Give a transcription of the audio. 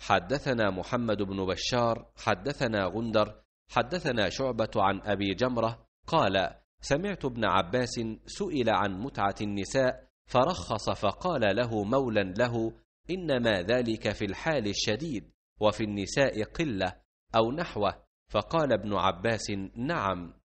حدثنا محمد بن بشار حدثنا غندر حدثنا شعبة عن أبي جمرة قال سمعت ابن عباس سئل عن متعة النساء فرخص فقال له مولا له إنما ذلك في الحال الشديد وفي النساء قلة أو نحوه فقال ابن عباس نعم